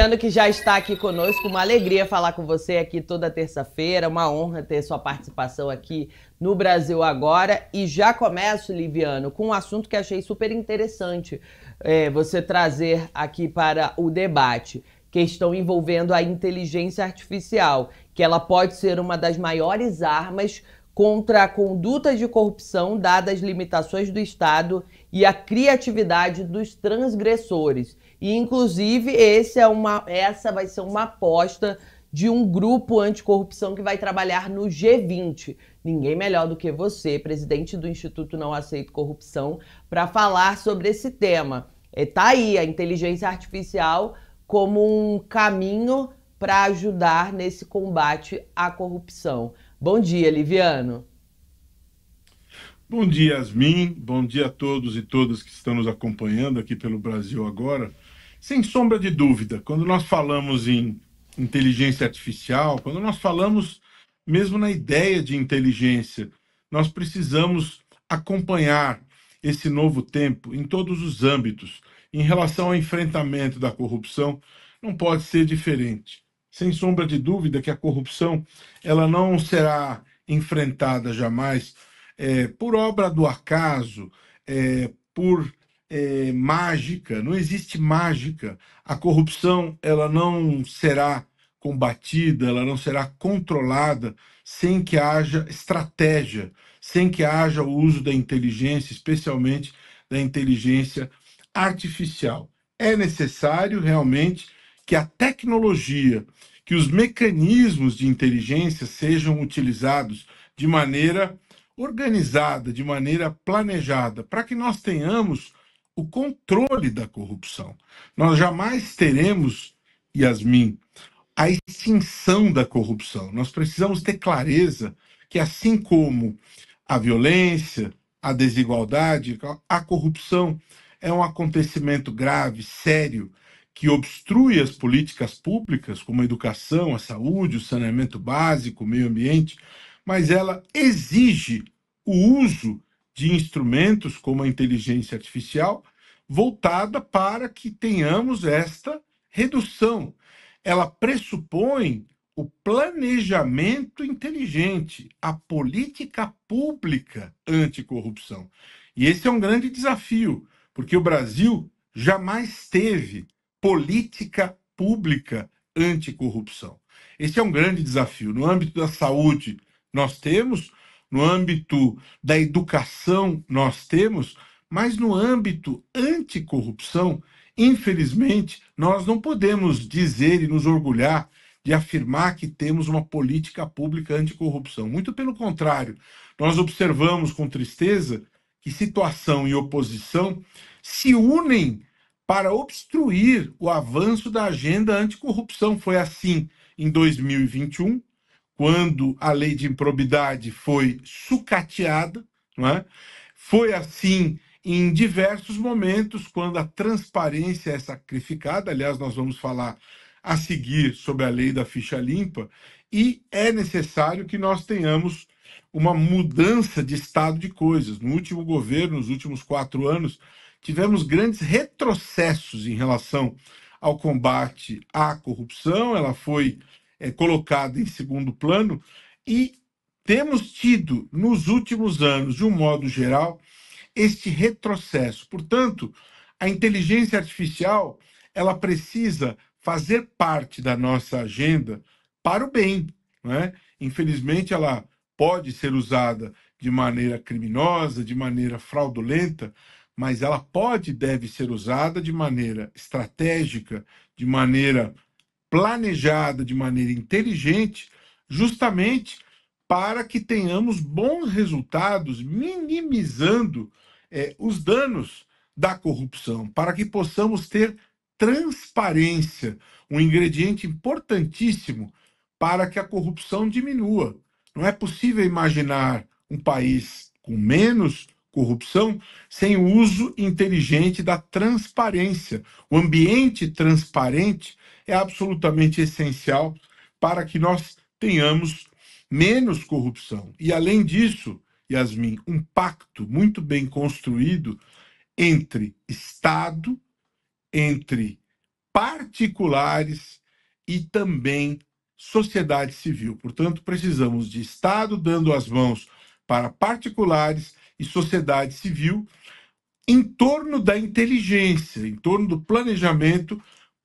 Luciano, que já está aqui conosco. Uma alegria falar com você aqui toda terça-feira. Uma honra ter sua participação aqui no Brasil Agora. E já começo, Liviano, com um assunto que achei super interessante é, você trazer aqui para o debate. Questão envolvendo a inteligência artificial, que ela pode ser uma das maiores armas contra a conduta de corrupção, dadas as limitações do Estado e a criatividade dos transgressores. E, inclusive, é uma, essa vai ser uma aposta de um grupo anticorrupção que vai trabalhar no G20. Ninguém melhor do que você, presidente do Instituto Não Aceito Corrupção, para falar sobre esse tema. É, tá aí a inteligência artificial como um caminho para ajudar nesse combate à corrupção. Bom dia, Liviano. Bom dia, Yasmin. Bom dia a todos e todas que estão nos acompanhando aqui pelo Brasil agora. Sem sombra de dúvida, quando nós falamos em inteligência artificial, quando nós falamos mesmo na ideia de inteligência, nós precisamos acompanhar esse novo tempo em todos os âmbitos. Em relação ao enfrentamento da corrupção, não pode ser diferente. Sem sombra de dúvida que a corrupção ela não será enfrentada jamais é, por obra do acaso, é, por é, mágica, não existe mágica. A corrupção ela não será combatida, ela não será controlada sem que haja estratégia, sem que haja o uso da inteligência, especialmente da inteligência artificial. É necessário realmente que a tecnologia, que os mecanismos de inteligência sejam utilizados de maneira organizada, de maneira planejada, para que nós tenhamos o controle da corrupção. Nós jamais teremos, Yasmin, a extinção da corrupção. Nós precisamos ter clareza que, assim como a violência, a desigualdade, a corrupção é um acontecimento grave, sério, que obstrui as políticas públicas, como a educação, a saúde, o saneamento básico, o meio ambiente, mas ela exige o uso de instrumentos como a inteligência artificial voltada para que tenhamos esta redução. Ela pressupõe o planejamento inteligente, a política pública anticorrupção. E esse é um grande desafio, porque o Brasil jamais teve política pública anticorrupção. Esse é um grande desafio. No âmbito da saúde, nós temos, no âmbito da educação, nós temos, mas no âmbito anticorrupção, infelizmente, nós não podemos dizer e nos orgulhar de afirmar que temos uma política pública anticorrupção. Muito pelo contrário, nós observamos com tristeza que situação e oposição se unem para obstruir o avanço da agenda anticorrupção. Foi assim em 2021, quando a lei de improbidade foi sucateada, não é? Foi assim em diversos momentos, quando a transparência é sacrificada, aliás, nós vamos falar a seguir sobre a lei da ficha limpa, e é necessário que nós tenhamos uma mudança de estado de coisas. No último governo, nos últimos quatro anos, tivemos grandes retrocessos em relação ao combate à corrupção, ela foi é, colocada em segundo plano, e temos tido, nos últimos anos, de um modo geral, este retrocesso. Portanto, a inteligência artificial ela precisa fazer parte da nossa agenda para o bem. Né? Infelizmente, ela pode ser usada de maneira criminosa, de maneira fraudulenta, mas ela pode e deve ser usada de maneira estratégica, de maneira planejada, de maneira inteligente, justamente para que tenhamos bons resultados, minimizando é, os danos da corrupção, para que possamos ter transparência, um ingrediente importantíssimo para que a corrupção diminua. Não é possível imaginar um país com menos corrupção sem o uso inteligente da transparência. O ambiente transparente é absolutamente essencial para que nós tenhamos menos corrupção. E além disso, Yasmin, um pacto muito bem construído entre Estado, entre particulares e também sociedade civil. Portanto, precisamos de Estado dando as mãos para particulares e sociedade civil em torno da inteligência, em torno do planejamento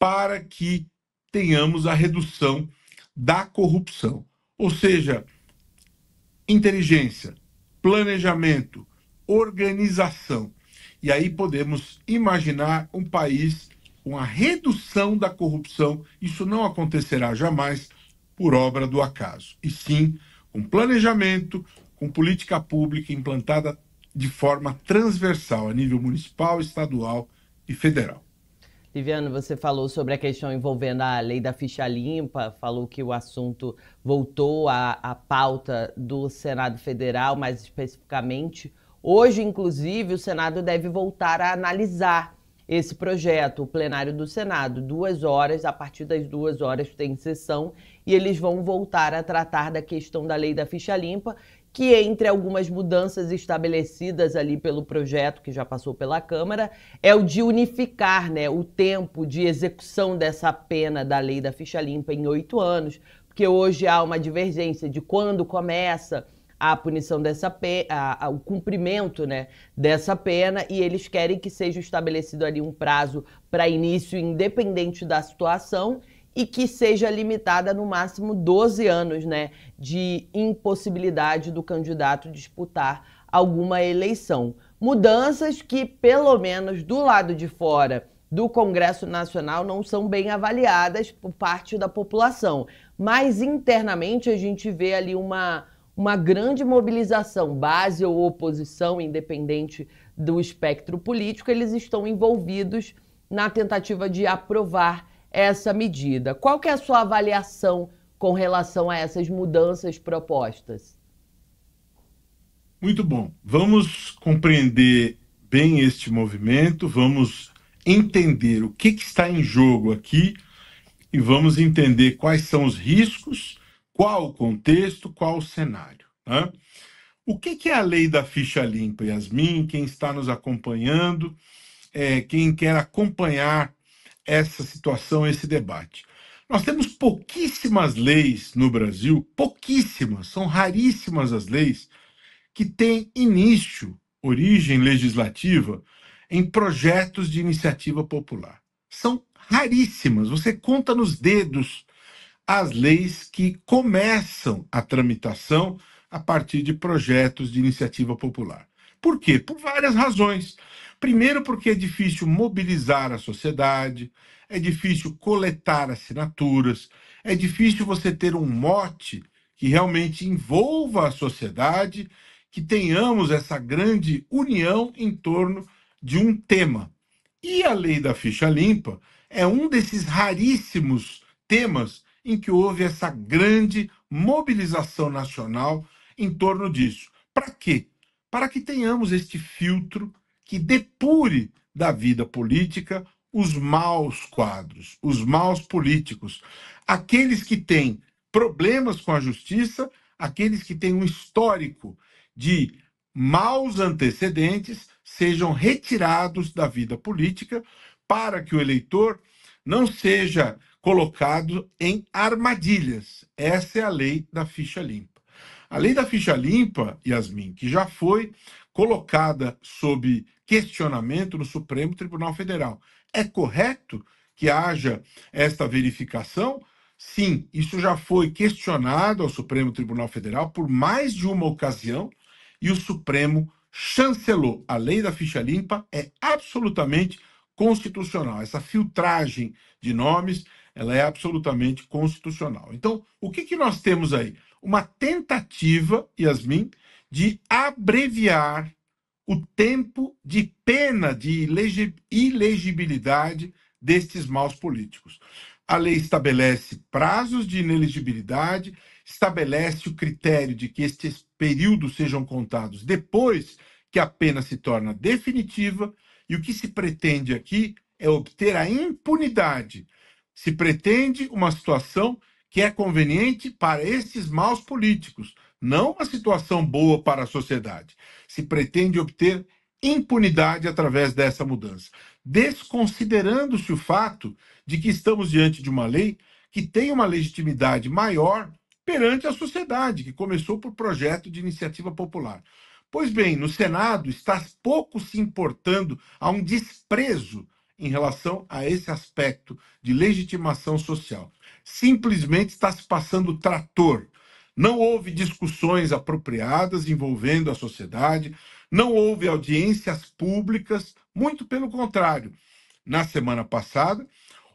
para que tenhamos a redução da corrupção. Ou seja, inteligência, planejamento, organização. E aí podemos imaginar um país com a redução da corrupção. Isso não acontecerá jamais por obra do acaso, e sim com planejamento, com política pública implantada de forma transversal a nível municipal, estadual e federal. Liviano, você falou sobre a questão envolvendo a lei da ficha limpa, falou que o assunto voltou à, à pauta do Senado Federal, mais especificamente. Hoje, inclusive, o Senado deve voltar a analisar esse projeto, o plenário do Senado, duas horas, a partir das duas horas tem sessão e eles vão voltar a tratar da questão da lei da ficha limpa que entre algumas mudanças estabelecidas ali pelo projeto que já passou pela Câmara é o de unificar né, o tempo de execução dessa pena da lei da ficha limpa em oito anos, porque hoje há uma divergência de quando começa a punição dessa pena, a, a, o cumprimento né, dessa pena, e eles querem que seja estabelecido ali um prazo para início independente da situação e que seja limitada no máximo 12 anos né, de impossibilidade do candidato disputar alguma eleição. Mudanças que, pelo menos do lado de fora do Congresso Nacional, não são bem avaliadas por parte da população. Mas internamente a gente vê ali uma, uma grande mobilização, base ou oposição, independente do espectro político, eles estão envolvidos na tentativa de aprovar essa medida. Qual que é a sua avaliação com relação a essas mudanças propostas? Muito bom. Vamos compreender bem este movimento, vamos entender o que, que está em jogo aqui e vamos entender quais são os riscos, qual o contexto, qual o cenário. Né? O que, que, é a lei da ficha limpa, Yasmin? Quem está nos acompanhando, é, quem quer acompanhar essa situação, esse debate. Nós temos pouquíssimas leis no Brasil, pouquíssimas, são raríssimas as leis que têm início, origem legislativa, em projetos de iniciativa popular. São raríssimas, você conta nos dedos as leis que começam a tramitação a partir de projetos de iniciativa popular. Por quê? Por várias razões. Primeiro, porque é difícil mobilizar a sociedade, é difícil coletar assinaturas, é difícil você ter um mote que realmente envolva a sociedade, que tenhamos essa grande união em torno de um tema. E a lei da ficha limpa é um desses raríssimos temas em que houve essa grande mobilização nacional em torno disso. Para quê? Para que tenhamos este filtro que depure da vida política os maus quadros, os maus políticos, aqueles que têm problemas com a justiça, aqueles que têm um histórico de maus antecedentes, sejam retirados da vida política para que o eleitor não seja colocado em armadilhas. Essa é a lei da ficha limpa. A lei da ficha limpa, Yasmin, que já foi colocada sob questionamento no Supremo Tribunal Federal. É correto que haja esta verificação? Sim, isso já foi questionado ao Supremo Tribunal Federal por mais de uma ocasião e o Supremo chancelou. A lei da ficha limpa é absolutamente constitucional. Essa filtragem de nomes, ela é absolutamente constitucional. Então, o que, que nós temos aí? Uma tentativa, Yasmin, de abreviar o tempo de pena de ilegibilidade destes maus políticos. A lei estabelece prazos de inelegibilidade, estabelece o critério de que estes períodos sejam contados depois que a pena se torna definitiva, e o que se pretende aqui é obter a impunidade. Se pretende uma situação que é conveniente para esses maus políticos, não uma situação boa para a sociedade. Se pretende obter impunidade através dessa mudança, desconsiderando-se o fato de que estamos diante de uma lei que tem uma legitimidade maior perante a sociedade, que começou por projeto de iniciativa popular. Pois bem, no Senado está pouco se importando a um desprezo em relação a esse aspecto de legitimação social. Simplesmente está se passando trator não houve discussões apropriadas envolvendo a sociedade, não houve audiências públicas, muito pelo contrário. Na semana passada,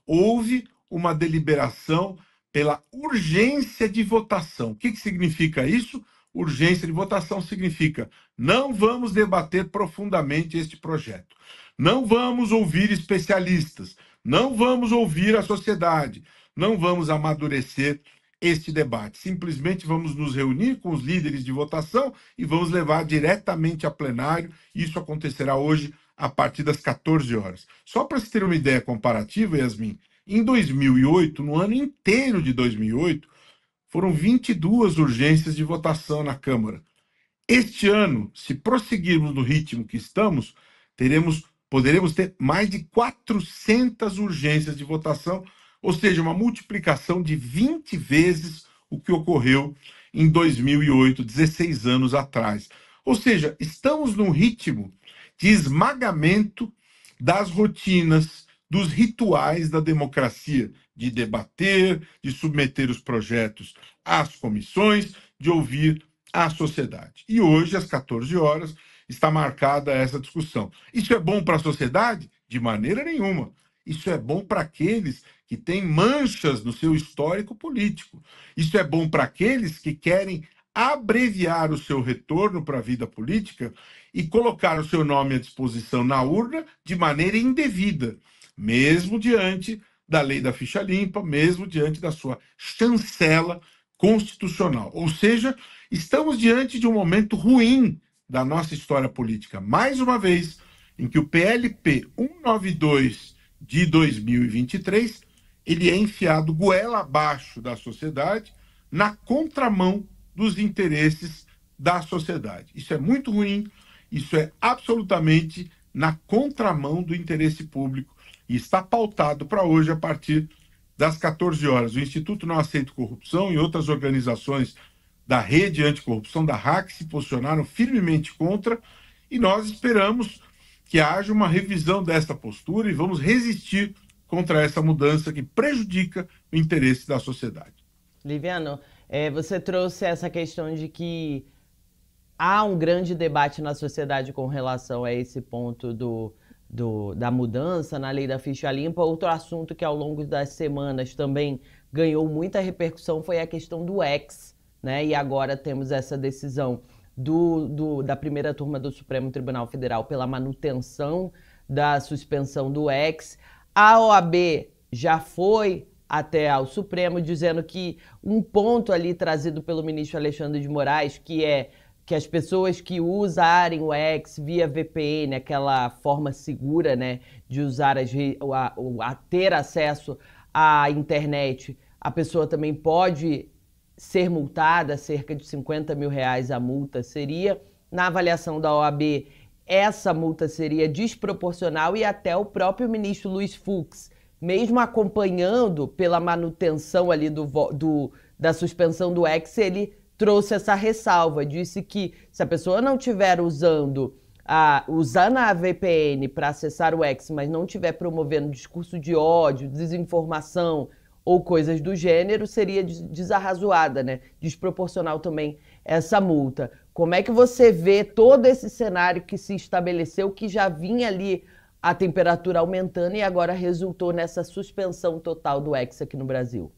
houve uma deliberação pela urgência de votação. O que, que significa isso? Urgência de votação significa não vamos debater profundamente este projeto, não vamos ouvir especialistas, não vamos ouvir a sociedade, não vamos amadurecer este debate. Simplesmente vamos nos reunir com os líderes de votação e vamos levar diretamente a plenário. Isso acontecerá hoje a partir das 14 horas. Só para se ter uma ideia comparativa, Yasmin, em 2008, no ano inteiro de 2008, foram 22 urgências de votação na Câmara. Este ano, se prosseguirmos no ritmo que estamos, teremos poderemos ter mais de 400 urgências de votação ou seja, uma multiplicação de 20 vezes o que ocorreu em 2008, 16 anos atrás. Ou seja, estamos num ritmo de esmagamento das rotinas, dos rituais da democracia, de debater, de submeter os projetos às comissões, de ouvir a sociedade. E hoje, às 14 horas, está marcada essa discussão. Isso é bom para a sociedade? De maneira nenhuma. Isso é bom para aqueles que têm manchas no seu histórico político. Isso é bom para aqueles que querem abreviar o seu retorno para a vida política e colocar o seu nome à disposição na urna de maneira indevida, mesmo diante da lei da ficha limpa, mesmo diante da sua chancela constitucional. Ou seja, estamos diante de um momento ruim da nossa história política. Mais uma vez, em que o PLP 192 de 2023, ele é enfiado goela abaixo da sociedade, na contramão dos interesses da sociedade. Isso é muito ruim, isso é absolutamente na contramão do interesse público e está pautado para hoje a partir das 14 horas. O Instituto Não Aceita Corrupção e outras organizações da rede anticorrupção da RAC se posicionaram firmemente contra e nós esperamos que haja uma revisão desta postura e vamos resistir contra essa mudança que prejudica o interesse da sociedade. Liviano, é, você trouxe essa questão de que há um grande debate na sociedade com relação a esse ponto do, do, da mudança na lei da ficha limpa. Outro assunto que ao longo das semanas também ganhou muita repercussão foi a questão do ex, né? E agora temos essa decisão do, do, da primeira turma do Supremo Tribunal Federal pela manutenção da suspensão do ex. A OAB já foi até ao Supremo dizendo que um ponto ali trazido pelo ministro Alexandre de Moraes, que é que as pessoas que usarem o ex via VPN, aquela forma segura, né, de usar as, a, a ter acesso à internet, a pessoa também pode ser multada, cerca de 50 mil reais a multa seria. Na avaliação da OAB, essa multa seria desproporcional e até o próprio ministro Luiz Fux, mesmo acompanhando pela manutenção ali do, do da suspensão do ex, ele trouxe essa ressalva, disse que se a pessoa não tiver usando a, usando a VPN para acessar o ex, mas não tiver promovendo discurso de ódio, desinformação, ou coisas do gênero, seria desarrazoada, né? Desproporcional também essa multa. Como é que você vê todo esse cenário que se estabeleceu, que já vinha ali a temperatura aumentando e agora resultou nessa suspensão total do ex aqui no Brasil?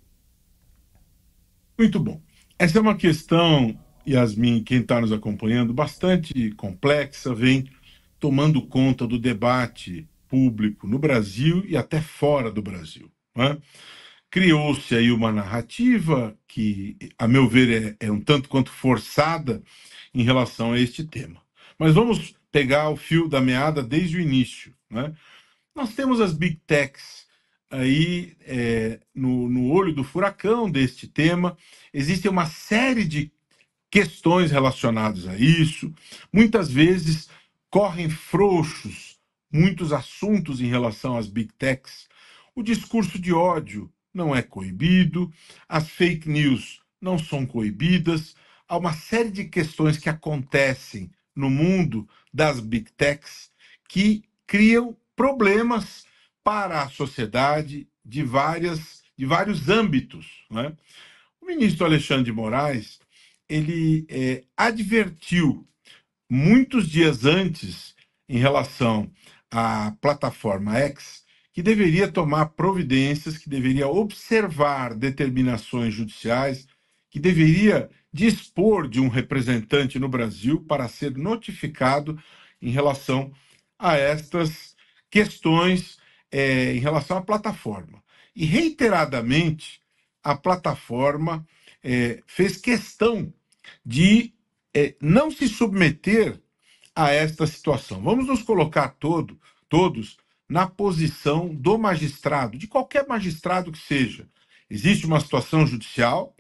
Muito bom. Essa é uma questão, Yasmin, quem está nos acompanhando, bastante complexa, vem tomando conta do debate público no Brasil e até fora do Brasil. Né? criou-se aí uma narrativa que, a meu ver, é, é um tanto quanto forçada em relação a este tema. Mas vamos pegar o fio da meada desde o início. Né? Nós temos as big techs aí é, no, no olho do furacão deste tema. Existe uma série de questões relacionadas a isso. Muitas vezes correm frouxos muitos assuntos em relação às big techs. O discurso de ódio, não é coibido, as fake news não são coibidas, há uma série de questões que acontecem no mundo das big techs que criam problemas para a sociedade de, várias, de vários âmbitos. Né? O ministro Alexandre de Moraes ele é, advertiu muitos dias antes em relação à plataforma X que deveria tomar providências, que deveria observar determinações judiciais, que deveria dispor de um representante no Brasil para ser notificado em relação a estas questões é, em relação à plataforma. E reiteradamente, a plataforma é, fez questão de é, não se submeter a esta situação. Vamos nos colocar todo, todos na posição do magistrado, de qualquer magistrado que seja. Existe uma situação judicial,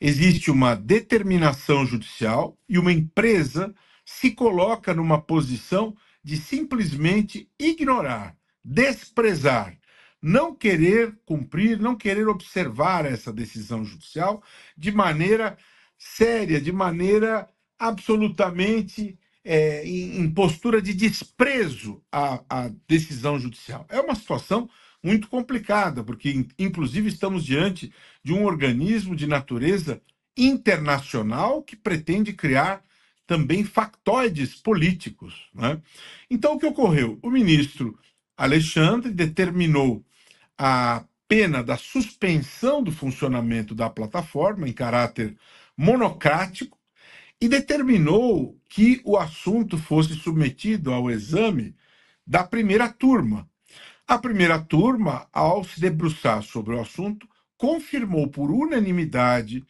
existe uma determinação judicial e uma empresa se coloca numa posição de simplesmente ignorar, desprezar, não querer cumprir, não querer observar essa decisão judicial de maneira séria, de maneira absolutamente é, em, postura de desprezo à, à, decisão judicial. É uma situação muito complicada, porque, inclusive, estamos diante de um organismo de natureza internacional que pretende criar também factoides políticos. Né? Então, o que ocorreu? O ministro Alexandre determinou a pena da suspensão do funcionamento da plataforma em caráter monocrático e determinou que o assunto fosse submetido ao exame da primeira turma. A primeira turma, ao se debruçar sobre o assunto, confirmou por unanimidade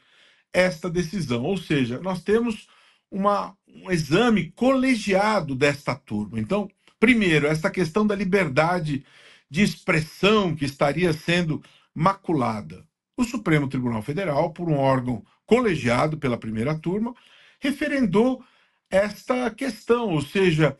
esta decisão, ou seja, nós temos uma, um exame colegiado desta turma. Então, primeiro, esta questão da liberdade de expressão que estaria sendo maculada. O Supremo Tribunal Federal, por um órgão colegiado pela primeira turma, referendou esta questão, ou seja,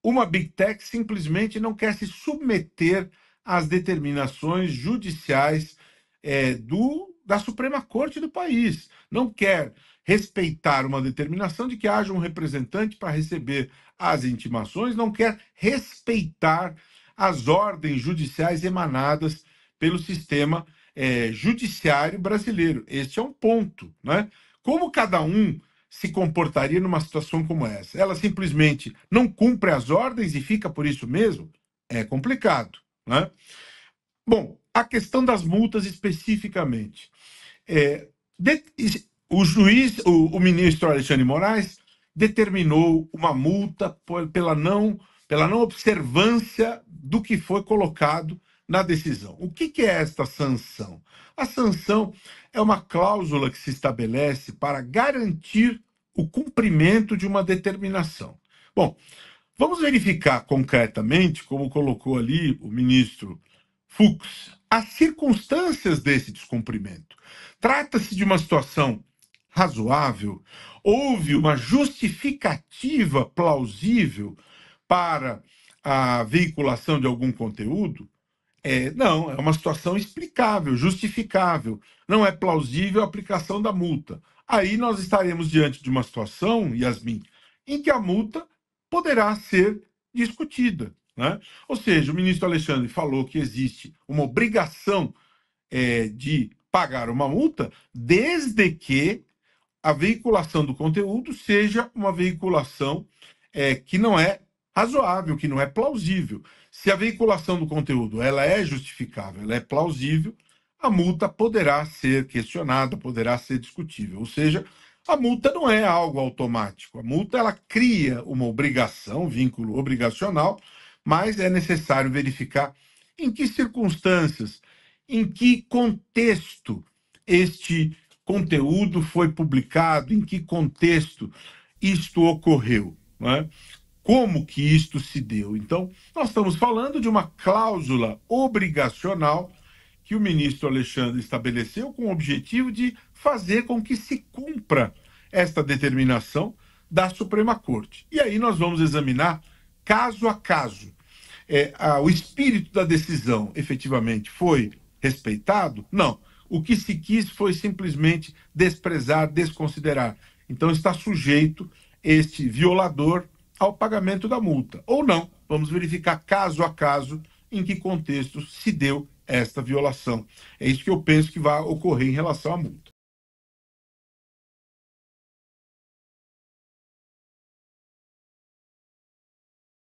uma Big Tech simplesmente não quer se submeter às determinações judiciais é, do, da Suprema Corte do país, não quer respeitar uma determinação de que haja um representante para receber as intimações, não quer respeitar as ordens judiciais emanadas pelo sistema é, judiciário brasileiro. Este é um ponto. Né? Como cada um se comportaria numa situação como essa? Ela simplesmente não cumpre as ordens e fica por isso mesmo? É complicado. Né? Bom, a questão das multas especificamente. É, de, o juiz, o, o, ministro Alexandre Moraes, determinou uma multa por, pela, não, pela não observância do que foi colocado na decisão. O que, que, é esta sanção? A sanção é uma cláusula que se estabelece para garantir o cumprimento de uma determinação. Bom, vamos verificar concretamente, como colocou ali o ministro Fux, as circunstâncias desse descumprimento. Trata-se de uma situação razoável? Houve uma justificativa plausível para a veiculação de algum conteúdo? É, não, é uma situação explicável, justificável. Não é plausível a aplicação da multa. Aí nós estaremos diante de uma situação, Yasmin, em que a multa poderá ser discutida. Né? Ou seja, o ministro Alexandre falou que existe uma obrigação é, de pagar uma multa desde que a veiculação do conteúdo seja uma veiculação é, que não é razoável, que não é plausível. Se a veiculação do conteúdo ela é justificável, ela é plausível, a multa poderá ser questionada, poderá ser discutível. Ou seja, a multa não é algo automático. A multa ela cria uma obrigação, vínculo obrigacional, mas é necessário verificar em que circunstâncias, em que contexto este conteúdo foi publicado, em que contexto isto ocorreu. Né? como que isto se deu. Então, nós estamos falando de uma cláusula obrigacional que o ministro Alexandre estabeleceu com o objetivo de fazer com que se cumpra esta determinação da Suprema Corte. E aí nós vamos examinar caso a caso. É, a, o espírito da decisão efetivamente foi respeitado? Não. O que se quis foi simplesmente desprezar, desconsiderar. Então está sujeito este violador ao pagamento da multa, ou não. Vamos verificar caso a caso em que contexto se deu esta violação. É isso que eu penso que vai ocorrer em relação à multa.